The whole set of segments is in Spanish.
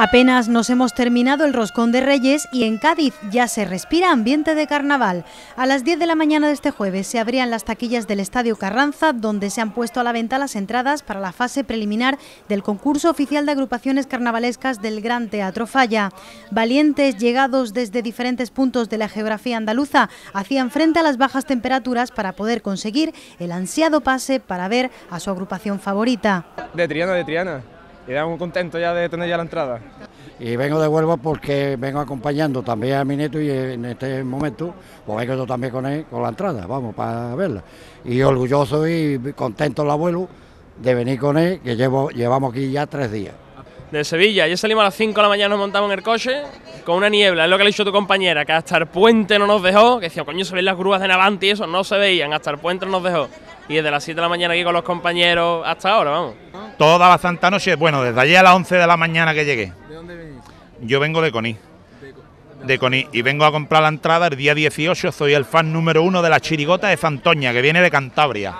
Apenas nos hemos terminado el roscón de Reyes y en Cádiz ya se respira ambiente de carnaval. A las 10 de la mañana de este jueves se abrían las taquillas del Estadio Carranza, donde se han puesto a la venta las entradas para la fase preliminar del concurso oficial de agrupaciones carnavalescas del Gran Teatro Falla. Valientes llegados desde diferentes puntos de la geografía andaluza hacían frente a las bajas temperaturas para poder conseguir el ansiado pase para ver a su agrupación favorita. De Triana, de Triana y da muy contento ya de tener ya la entrada. Y vengo de vuelvo porque vengo acompañando también a mi nieto y en este momento pues vengo yo también con él con la entrada, vamos, para verla. Y orgulloso y contento el abuelo de venir con él, que llevo, llevamos aquí ya tres días. De Sevilla, ya salimos a las 5 de la mañana, nos montamos en el coche con una niebla, es lo que le ha dicho tu compañera, que hasta el puente no nos dejó, que decía, coño, se ven las grúas de Navanti y eso, no se veían, hasta el puente no nos dejó. Y desde las 7 de la mañana aquí con los compañeros hasta ahora, vamos. Toda la santa noche, bueno, desde allí a las 11 de la mañana que llegué. ¿De dónde venís? Yo vengo de Coní. De, Coní. Y vengo a comprar la entrada el día 18. Soy el fan número uno de la chirigota de Santoña, que viene de Cantabria.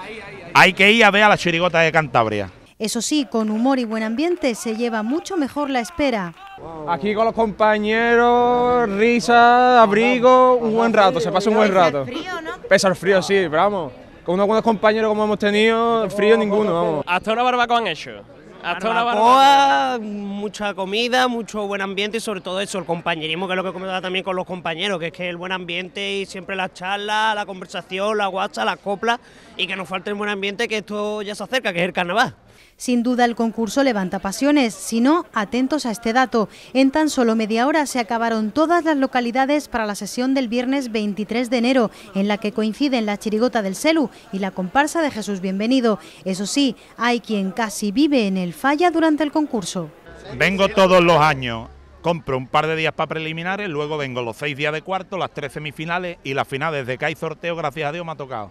Hay que ir a ver a la chirigota de Cantabria. Eso sí, con humor y buen ambiente se lleva mucho mejor la espera. Aquí con los compañeros, risa, abrigo, un buen rato, se pasa un buen rato. Pesa el frío, sí, pero vamos con unos compañeros como hemos tenido, frío ninguno, ¿Hasta una barbacoa han hecho? Hasta una barbacoa. mucha comida, mucho buen ambiente y sobre todo eso, el compañerismo, que es lo que comentaba también con los compañeros, que es que el buen ambiente y siempre las charlas, la conversación, la guacha, las copla y que nos falte el buen ambiente que esto ya se acerca, que es el carnaval. Sin duda el concurso levanta pasiones, si no, atentos a este dato. En tan solo media hora se acabaron todas las localidades para la sesión del viernes 23 de enero, en la que coinciden la chirigota del Celu y la comparsa de Jesús Bienvenido. Eso sí, hay quien casi vive en el falla durante el concurso. Vengo todos los años, compro un par de días para preliminares, luego vengo los seis días de cuarto, las tres semifinales y las finales desde que hay sorteo, gracias a Dios me ha tocado.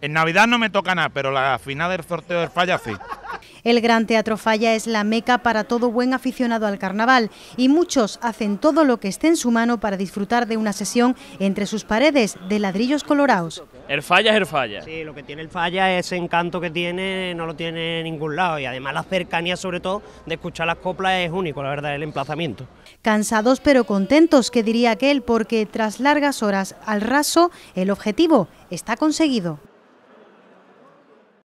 En Navidad no me toca nada, pero la final del sorteo del falla sí. El Gran Teatro Falla es la meca para todo buen aficionado al carnaval y muchos hacen todo lo que esté en su mano para disfrutar de una sesión entre sus paredes de ladrillos colorados. El Falla es el Falla. Sí, lo que tiene el Falla, ese encanto que tiene, no lo tiene en ningún lado y además la cercanía sobre todo de escuchar las coplas es único, la verdad, el emplazamiento. Cansados pero contentos, que diría aquel, porque tras largas horas al raso, el objetivo está conseguido.